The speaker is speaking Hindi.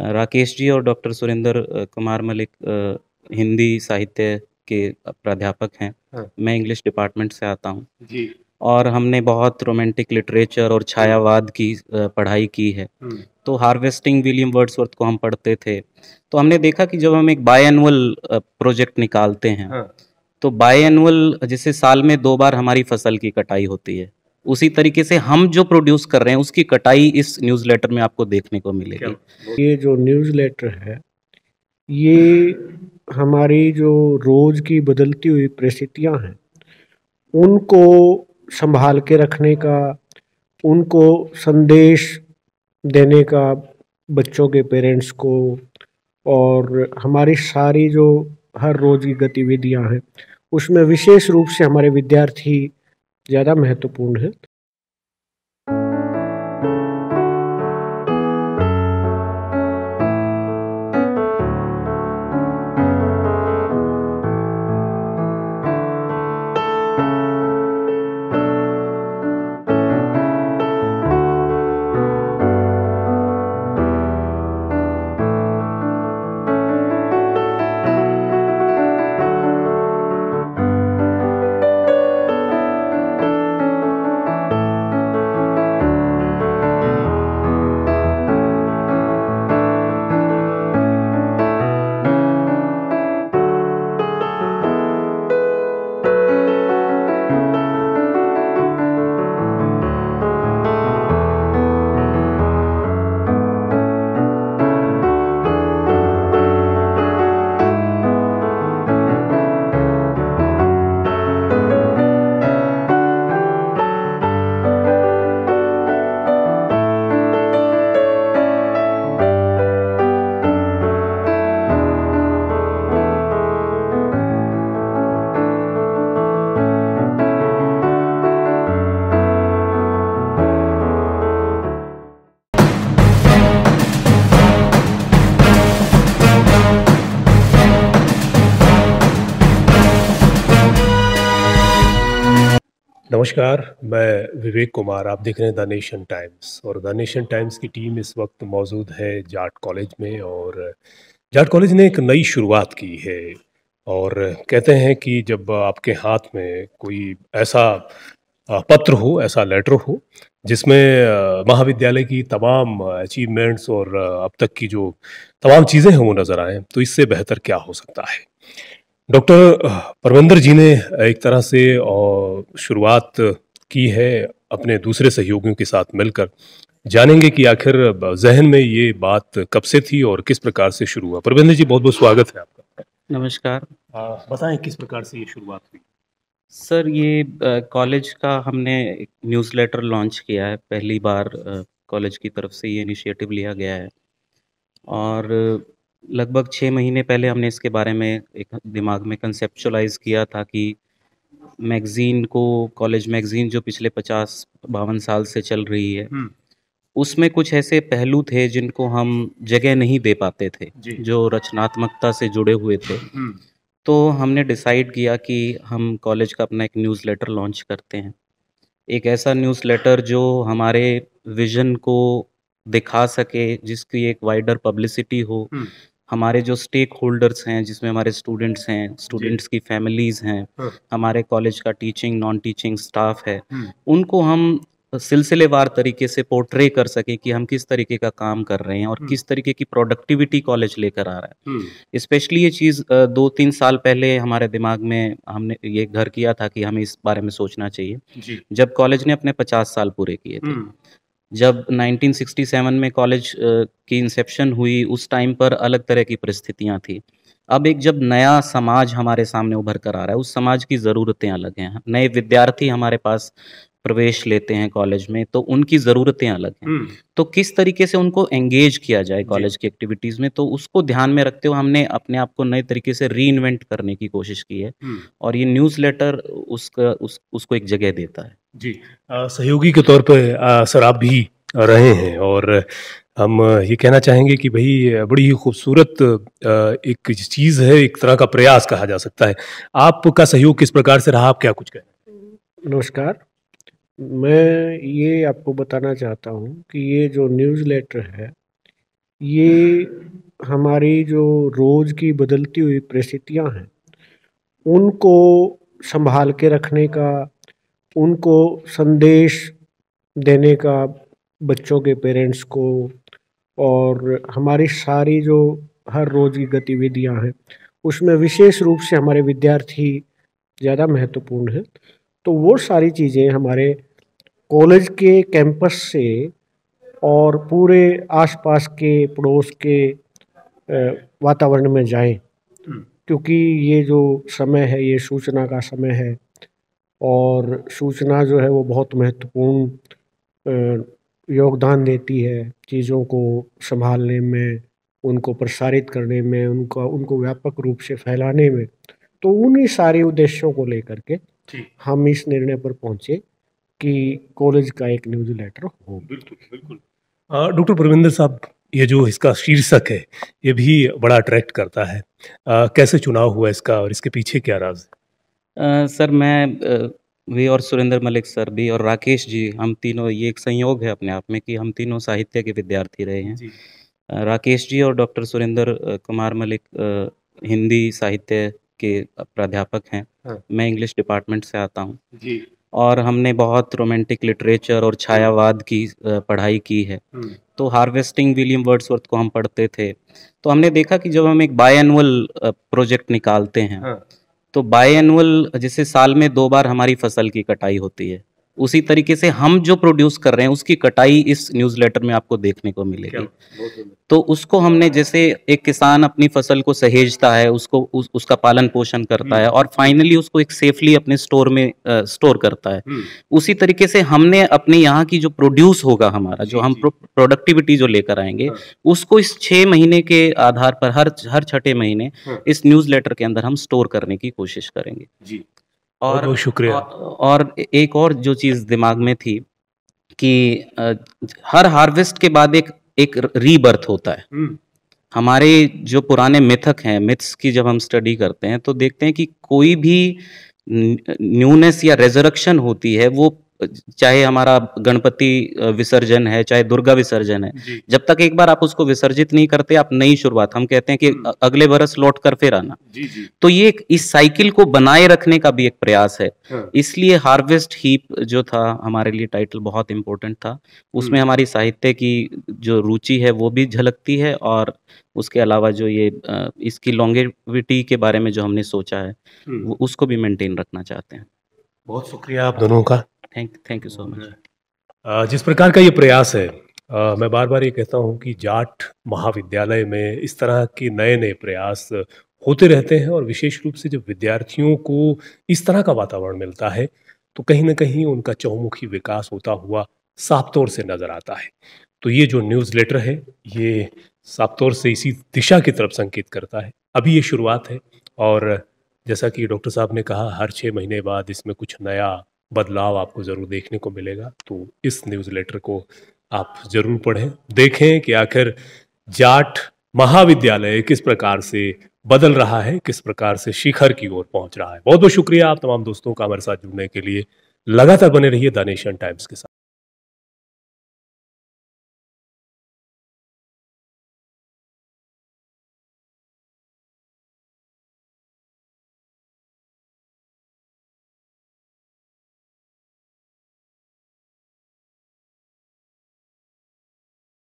राकेश जी और डॉक्टर सुरेंद्र कुमार मलिक हिंदी साहित्य के प्राध्यापक हैं हाँ। मैं इंग्लिश डिपार्टमेंट से आता हूँ और हमने बहुत रोमांटिक लिटरेचर और छायावाद की पढ़ाई की है हम्म। तो हार्वेस्टिंग विलियम वर्ड्सवर्थ को हम पढ़ते थे तो हमने देखा कि जब हम एक बाय एनुअल प्रोजेक्ट निकालते हैं हाँ। तो बाय एनुअल जैसे साल में दो बार हमारी फसल की कटाई होती है उसी तरीके से हम जो प्रोड्यूस कर रहे हैं उसकी कटाई इस न्यूज लेटर में आपको देखने को मिलेगी ये जो न्यूज लेटर है ये हमारी जो रोज की बदलती हुई परिस्थितियाँ हैं उनको संभाल के रखने का उनको संदेश देने का बच्चों के पेरेंट्स को और हमारी सारी जो हर रोज की गतिविधियाँ हैं उसमें विशेष रूप से हमारे विद्यार्थी ज़्यादा महत्वपूर्ण है नमस्कार मैं विवेक कुमार आप देख रहे हैं द नेशन टाइम्स और द नेशन टाइम्स की टीम इस वक्त मौजूद है जाट कॉलेज में और जाट कॉलेज ने एक नई शुरुआत की है और कहते हैं कि जब आपके हाथ में कोई ऐसा पत्र हो ऐसा लेटर हो जिसमें महाविद्यालय की तमाम अचीवमेंट्स और अब तक की जो तमाम चीज़ें हैं वो नज़र आएँ तो इससे बेहतर क्या हो सकता है डॉक्टर परमंदर जी ने एक तरह से शुरुआत की है अपने दूसरे सहयोगियों के साथ मिलकर जानेंगे कि आखिर जहन में ये बात कब से थी और किस प्रकार से शुरू हुआ परमंदर जी बहुत बहुत स्वागत है आपका नमस्कार बताएं किस प्रकार से ये शुरुआत हुई सर ये कॉलेज का हमने न्यूज़लेटर लॉन्च किया है पहली बार कॉलेज की तरफ से ये इनिशिएटिव लिया गया है और लगभग छः महीने पहले हमने इसके बारे में एक दिमाग में कंसेप्चुलाइज किया था कि मैगज़ीन को कॉलेज मैगज़ीन जो पिछले पचास बावन साल से चल रही है हम्म। उसमें कुछ ऐसे पहलू थे जिनको हम जगह नहीं दे पाते थे जो रचनात्मकता से जुड़े हुए थे हम्म। तो हमने डिसाइड किया कि हम कॉलेज का अपना एक न्यूज़लेटर लॉन्च करते हैं एक ऐसा न्यूज़लेटर जो हमारे विजन को दिखा सके जिसकी एक वाइडर पब्लिसिटी हो हम्म। हमारे जो स्टेक होल्डर्स हैं जिसमें हमारे स्टूडेंट्स हैं स्टूडेंट्स की फैमिलीज हैं हाँ। हमारे कॉलेज का टीचिंग नॉन टीचिंग स्टाफ है हम्म। उनको हम सिलसिलेवार तरीके से पोर्ट्रे कर सके कि हम किस तरीके का काम कर रहे हैं और हम्म। किस तरीके की प्रोडक्टिविटी कॉलेज लेकर आ रहा है स्पेशली हम्म। ये चीज़ दो तीन साल पहले हमारे दिमाग में हमने ये घर किया था कि हमें इस बारे में सोचना चाहिए जब कॉलेज ने अपने पचास साल पूरे किए थे जब 1967 में कॉलेज की इंसेप्शन हुई उस टाइम पर अलग तरह की परिस्थितियाँ थी अब एक जब नया समाज हमारे सामने उभर कर आ रहा है उस समाज की ज़रूरतें अलग हैं नए विद्यार्थी हमारे पास प्रवेश लेते हैं कॉलेज में तो उनकी ज़रूरतें अलग हैं हम्म। तो किस तरीके से उनको एंगेज किया जाए कॉलेज की एक्टिविटीज़ में तो उसको ध्यान में रखते हुए हमने अपने आप को नए तरीके से री करने की कोशिश की है हम्म। और ये न्यूज़ लेटर उसका उस, उसको एक जगह देता है जी आ, सहयोगी के तौर पर सर आप भी रहे हैं और हम ये कहना चाहेंगे कि भाई बड़ी ही खूबसूरत एक चीज़ है एक तरह का प्रयास कहा जा सकता है आपका सहयोग किस प्रकार से रहा आप क्या कुछ कहें नमस्कार मैं ये आपको बताना चाहता हूँ कि ये जो न्यूज़ लेटर है ये हमारी जो रोज़ की बदलती हुई परिस्थितियाँ हैं उनको संभाल के रखने का उनको संदेश देने का बच्चों के पेरेंट्स को और हमारी सारी जो हर रोज़ की गतिविधियां हैं उसमें विशेष रूप से हमारे विद्यार्थी ज़्यादा महत्वपूर्ण हैं तो वो सारी चीज़ें हमारे कॉलेज के कैंपस से और पूरे आसपास के पड़ोस के वातावरण में जाएं क्योंकि ये जो समय है ये सूचना का समय है और सूचना जो है वो बहुत महत्वपूर्ण योगदान देती है चीज़ों को संभालने में उनको प्रसारित करने में उनका उनको व्यापक रूप से फैलाने में तो उन्हीं सारे उद्देश्यों को लेकर के हम इस निर्णय पर पहुंचे कि कॉलेज का एक न्यूज लेटर हो बिल्कुल बिल्कुल डॉक्टर परविंदर साहब ये जो इसका शीर्षक है ये भी बड़ा अट्रैक्ट करता है आ, कैसे चुनाव हुआ इसका और इसके पीछे क्या राज है सर मैं वी भी और सुरेंद्र मलिक सर भी और राकेश जी हम तीनों ये एक संयोग है अपने आप में कि हम तीनों साहित्य के विद्यार्थी रहे हैं जी। राकेश जी और डॉक्टर सुरेंद्र कुमार मलिक हिंदी साहित्य के प्राध्यापक हैं हाँ। मैं इंग्लिश डिपार्टमेंट से आता हूँ और हमने बहुत रोमांटिक लिटरेचर और छायावाद की पढ़ाई की है तो हार्वेस्टिंग विलियम वर्ड्सवर्थ को हम पढ़ते थे तो हमने देखा कि जब हम एक बायनुअल प्रोजेक्ट निकालते हैं हाँ तो बाय एनुअल जैसे साल में दो बार हमारी फसल की कटाई होती है उसी तरीके से हम जो प्रोड्यूस कर रहे हैं उसकी कटाई इस न्यूज़लेटर में आपको देखने को मिलेगी तो उसको हमने जैसे एक किसान अपनी फसल को सहेजता है उसको उस, उसका पालन पोषण करता है हम्म। और फाइनली उसको एक सेफली अपने स्टोर में आ, स्टोर करता है हम्म। उसी तरीके से हमने अपने यहाँ की जो प्रोड्यूस होगा हमारा जो हम प्रोडक्टिविटी जो लेकर आएंगे हाँ। उसको इस छः महीने के आधार पर हर हर छठे महीने हाँ। इस न्यूज़लेटर के अंदर हम स्टोर करने की कोशिश करेंगे जी और बहुत शुक्रिया और एक और जो चीज़ दिमाग में थी कि हर हार्वेस्ट के बाद एक एक रीबर्थ होता है हम्म। हमारे जो पुराने मिथक हैं मिथ्स की जब हम स्टडी करते हैं तो देखते हैं कि कोई भी न्यूनेस या रेजरक्शन होती है वो चाहे हमारा गणपति विसर्जन है चाहे दुर्गा विसर्जन है जब तक एक बार आप उसको विसर्जित नहीं करते आप नई शुरुआत हम कहते हैं कि हम्म। अगले बरस लौट कर फिर आना जी जी। तो ये इस साइकिल को बनाए रखने का भी एक प्रयास है हाँ। इसलिए हार्वेस्ट हीप जो था हमारे लिए टाइटल बहुत इंपॉर्टेंट था उसमें हम्म। हमारी साहित्य की जो रुचि है वो भी झलकती है और उसके अलावा जो ये इसकी लॉन्गेविटी के बारे में जो हमने सोचा है हम्म। उसको भी मेंटेन रखना चाहते हैं बहुत शुक्रिया आप दोनों का thank thank you so much जिस प्रकार का ये प्रयास है आ, मैं बार बार ये कहता हूँ कि जाट महाविद्यालय में इस तरह के नए नए प्रयास होते रहते हैं और विशेष रूप से जब विद्यार्थियों को इस तरह का वातावरण मिलता है तो कहीं ना कहीं उनका चौमुखी विकास होता हुआ साफ तौर से नज़र आता है तो ये जो न्यूज़ लेटर है ये साफ तौर से इसी दिशा की तरफ संकेत करता है अभी ये शुरुआत है और जैसा कि डॉक्टर साहब ने कहा हर छः महीने बाद इसमें कुछ नया बदलाव आपको ज़रूर देखने को मिलेगा तो इस न्यूज़ लेटर को आप ज़रूर पढ़ें देखें कि आखिर जाट महाविद्यालय किस प्रकार से बदल रहा है किस प्रकार से शिखर की ओर पहुंच रहा है बहुत बहुत शुक्रिया आप तमाम दोस्तों का हमारे साथ जुड़ने के लिए लगातार बने रहिए नेशन टाइम्स के साथ